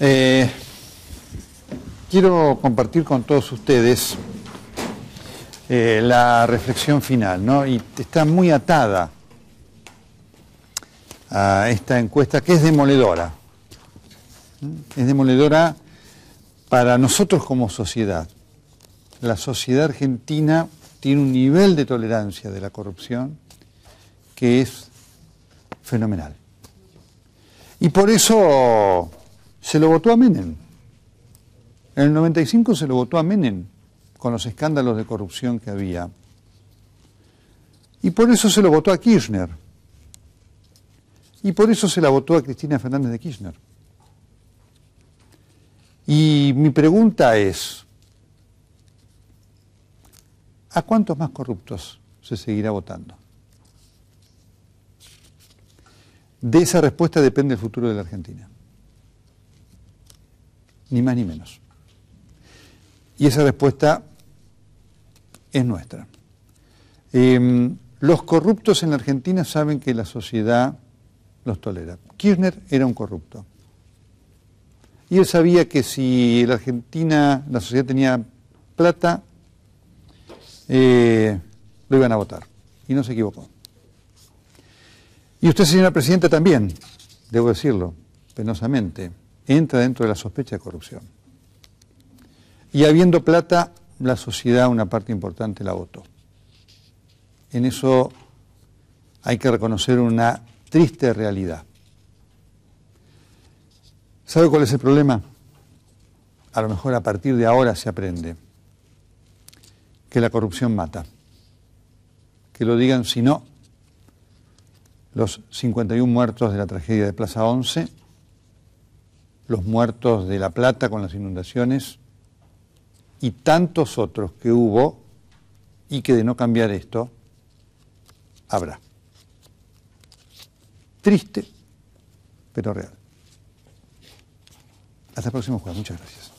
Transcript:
Eh, quiero compartir con todos ustedes eh, la reflexión final, ¿no? Y está muy atada a esta encuesta que es demoledora. Es demoledora para nosotros como sociedad. La sociedad argentina tiene un nivel de tolerancia de la corrupción que es fenomenal. Y por eso se lo votó a Menem. En el 95 se lo votó a Menem con los escándalos de corrupción que había. Y por eso se lo votó a Kirchner. Y por eso se la votó a Cristina Fernández de Kirchner. Y mi pregunta es, ¿a cuántos más corruptos se seguirá votando? De esa respuesta depende el futuro de la Argentina ni más ni menos. Y esa respuesta es nuestra. Em, los corruptos en la Argentina saben que la sociedad los tolera. Kirchner era un corrupto. Y él sabía que si la Argentina, la sociedad tenía plata, eh, lo iban a votar. Y no se equivocó. Y usted, señora presidenta, también, debo decirlo, penosamente entra dentro de la sospecha de corrupción. Y habiendo plata, la sociedad, una parte importante, la votó. En eso hay que reconocer una triste realidad. ¿Sabe cuál es el problema? A lo mejor a partir de ahora se aprende que la corrupción mata. Que lo digan si no los 51 muertos de la tragedia de Plaza 11 los muertos de La Plata con las inundaciones y tantos otros que hubo y que de no cambiar esto, habrá. Triste, pero real. Hasta el próximo jueves. Muchas gracias.